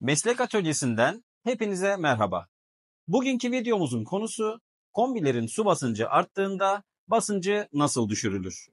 Meslek Atölyesi'nden hepinize merhaba. Bugünkü videomuzun konusu kombilerin su basıncı arttığında basıncı nasıl düşürülür?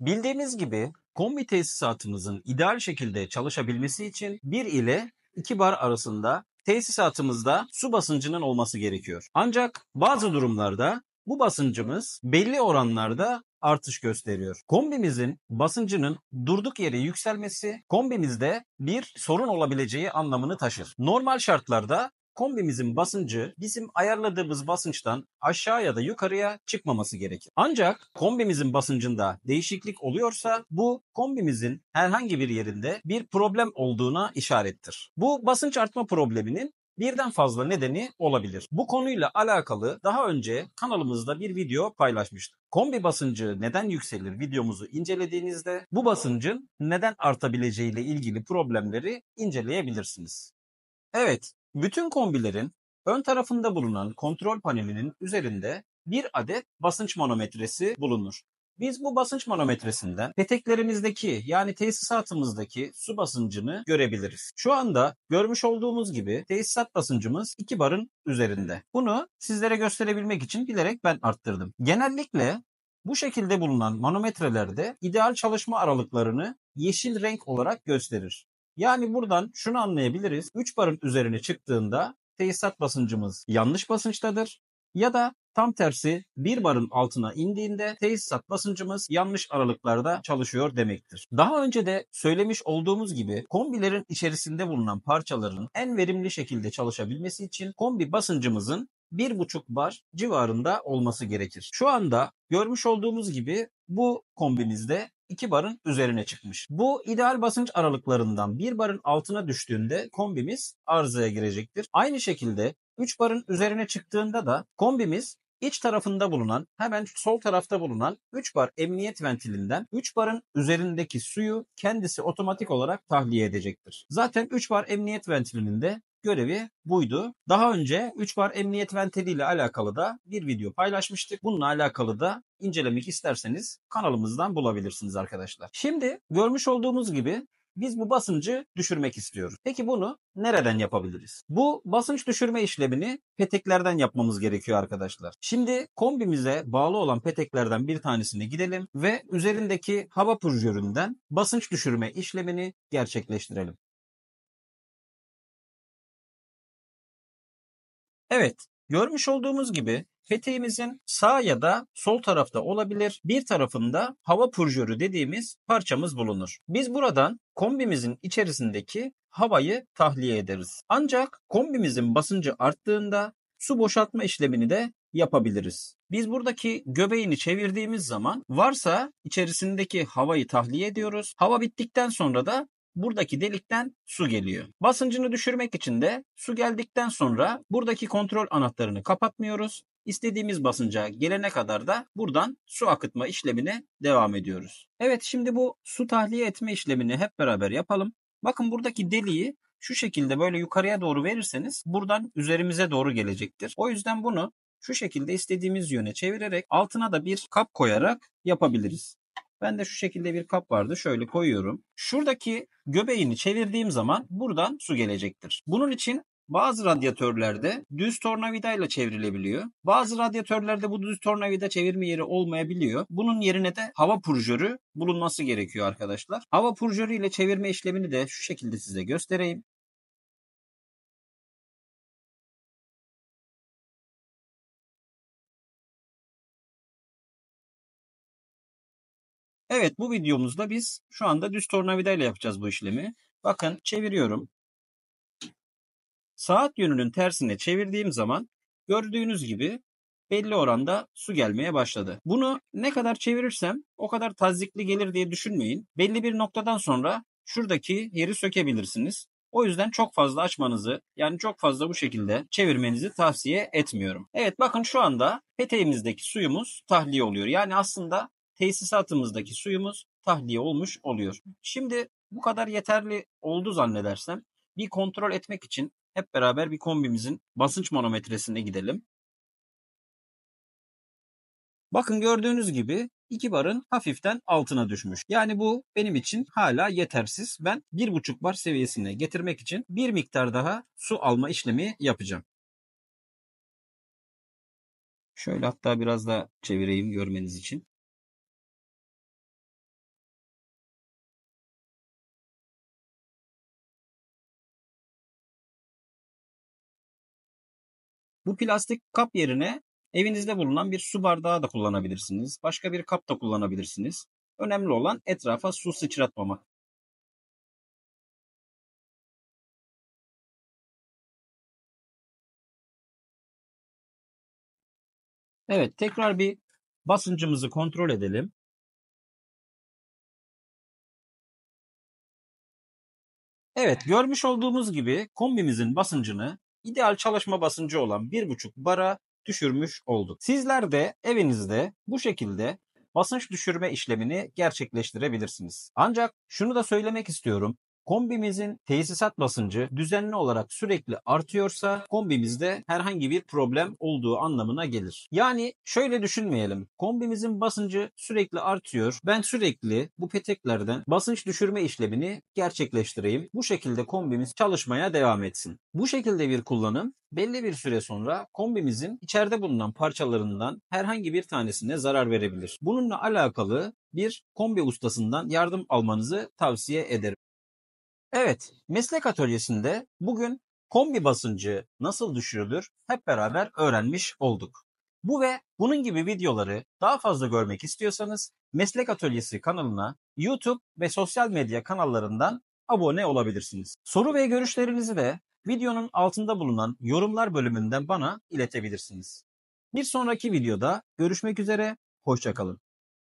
Bildiğimiz gibi kombi tesisatımızın ideal şekilde çalışabilmesi için 1 ile 2 bar arasında tesisatımızda su basıncının olması gerekiyor. Ancak bazı durumlarda bu basıncımız belli oranlarda artış gösteriyor. Kombimizin basıncının durduk yere yükselmesi kombimizde bir sorun olabileceği anlamını taşır. Normal şartlarda kombimizin basıncı bizim ayarladığımız basınçtan aşağı ya da yukarıya çıkmaması gerekir. Ancak kombimizin basıncında değişiklik oluyorsa bu kombimizin herhangi bir yerinde bir problem olduğuna işarettir. Bu basınç artma probleminin birden fazla nedeni olabilir. Bu konuyla alakalı daha önce kanalımızda bir video paylaşmıştık. Kombi basıncı neden yükselir videomuzu incelediğinizde bu basıncın neden artabileceğiyle ilgili problemleri inceleyebilirsiniz. Evet, bütün kombilerin ön tarafında bulunan kontrol panelinin üzerinde bir adet basınç manometresi bulunur. Biz bu basınç manometresinden peteklerimizdeki yani tesisatımızdaki su basıncını görebiliriz. Şu anda görmüş olduğumuz gibi tesisat basıncımız 2 barın üzerinde. Bunu sizlere gösterebilmek için bilerek ben arttırdım. Genellikle bu şekilde bulunan manometrelerde ideal çalışma aralıklarını yeşil renk olarak gösterir. Yani buradan şunu anlayabiliriz. 3 barın üzerine çıktığında tesisat basıncımız yanlış basınçtadır ya da Tam tersi bir barın altına indiğinde tesisat basıncımız yanlış aralıklarda çalışıyor demektir. Daha önce de söylemiş olduğumuz gibi kombilerin içerisinde bulunan parçaların en verimli şekilde çalışabilmesi için kombi basıncımızın 1,5 bar civarında olması gerekir. Şu anda görmüş olduğumuz gibi bu kombimizde 2 barın üzerine çıkmış. Bu ideal basınç aralıklarından 1 barın altına düştüğünde kombimiz arızaya girecektir. Aynı şekilde 3 barın üzerine çıktığında da kombimiz İç tarafında bulunan hemen sol tarafta bulunan 3 bar emniyet ventilinden 3 barın üzerindeki suyu kendisi otomatik olarak tahliye edecektir. Zaten 3 bar emniyet ventilinin de görevi buydu. Daha önce 3 bar emniyet ventili ile alakalı da bir video paylaşmıştık. Bununla alakalı da incelemek isterseniz kanalımızdan bulabilirsiniz arkadaşlar. Şimdi görmüş olduğumuz gibi biz bu basıncı düşürmek istiyoruz. Peki bunu nereden yapabiliriz? Bu basınç düşürme işlemini peteklerden yapmamız gerekiyor arkadaşlar. Şimdi kombimize bağlı olan peteklerden bir tanesine gidelim ve üzerindeki hava purjöründen basınç düşürme işlemini gerçekleştirelim. Evet, görmüş olduğumuz gibi Peteğimizin sağ ya da sol tarafta olabilir. Bir tarafında hava purjörü dediğimiz parçamız bulunur. Biz buradan kombimizin içerisindeki havayı tahliye ederiz. Ancak kombimizin basıncı arttığında su boşaltma işlemini de yapabiliriz. Biz buradaki göbeğini çevirdiğimiz zaman varsa içerisindeki havayı tahliye ediyoruz. Hava bittikten sonra da buradaki delikten su geliyor. Basıncını düşürmek için de su geldikten sonra buradaki kontrol anahtarını kapatmıyoruz. İstediğimiz basınca gelene kadar da buradan su akıtma işlemine devam ediyoruz. Evet şimdi bu su tahliye etme işlemini hep beraber yapalım. Bakın buradaki deliği şu şekilde böyle yukarıya doğru verirseniz buradan üzerimize doğru gelecektir. O yüzden bunu şu şekilde istediğimiz yöne çevirerek altına da bir kap koyarak yapabiliriz. Ben de şu şekilde bir kap vardı. Şöyle koyuyorum. Şuradaki göbeğini çevirdiğim zaman buradan su gelecektir. Bunun için bazı radyatörlerde düz tornavidayla çevrilebiliyor. Bazı radyatörlerde bu düz tornavida çevirme yeri olmayabiliyor. Bunun yerine de hava purjörü bulunması gerekiyor arkadaşlar. Hava purjörü ile çevirme işlemini de şu şekilde size göstereyim. Evet bu videomuzda biz şu anda düz tornavida ile yapacağız bu işlemi. Bakın çeviriyorum. Saat yönünün tersine çevirdiğim zaman gördüğünüz gibi belli oranda su gelmeye başladı. Bunu ne kadar çevirirsem o kadar tazikli gelir diye düşünmeyin. Belli bir noktadan sonra şuradaki yeri sökebilirsiniz. O yüzden çok fazla açmanızı yani çok fazla bu şekilde çevirmenizi tavsiye etmiyorum. Evet bakın şu anda peteğimizdeki suyumuz tahliye oluyor. Yani aslında tesisatımızdaki suyumuz tahliye olmuş oluyor. Şimdi bu kadar yeterli oldu zannedersem bir kontrol etmek için hep beraber bir kombimizin basınç manometresine gidelim. Bakın gördüğünüz gibi 2 barın hafiften altına düşmüş. Yani bu benim için hala yetersiz. Ben 1,5 bar seviyesine getirmek için bir miktar daha su alma işlemi yapacağım. Şöyle hatta biraz da çevireyim görmeniz için. Bu plastik kap yerine evinizde bulunan bir su bardağı da kullanabilirsiniz. Başka bir kap da kullanabilirsiniz. Önemli olan etrafa su sıçratmamak. Evet tekrar bir basıncımızı kontrol edelim. Evet görmüş olduğumuz gibi kombimizin basıncını ideal çalışma basıncı olan 1,5 bara düşürmüş olduk. Sizler de evinizde bu şekilde basınç düşürme işlemini gerçekleştirebilirsiniz. Ancak şunu da söylemek istiyorum. Kombimizin tesisat basıncı düzenli olarak sürekli artıyorsa kombimizde herhangi bir problem olduğu anlamına gelir. Yani şöyle düşünmeyelim. Kombimizin basıncı sürekli artıyor. Ben sürekli bu peteklerden basınç düşürme işlemini gerçekleştireyim. Bu şekilde kombimiz çalışmaya devam etsin. Bu şekilde bir kullanım belli bir süre sonra kombimizin içeride bulunan parçalarından herhangi bir tanesine zarar verebilir. Bununla alakalı bir kombi ustasından yardım almanızı tavsiye ederim. Evet, meslek atölyesinde bugün kombi basıncı nasıl düşürülür hep beraber öğrenmiş olduk. Bu ve bunun gibi videoları daha fazla görmek istiyorsanız Meslek Atölyesi kanalına YouTube ve sosyal medya kanallarından abone olabilirsiniz. Soru ve görüşlerinizi de videonun altında bulunan yorumlar bölümünden bana iletebilirsiniz. Bir sonraki videoda görüşmek üzere, hoşçakalın.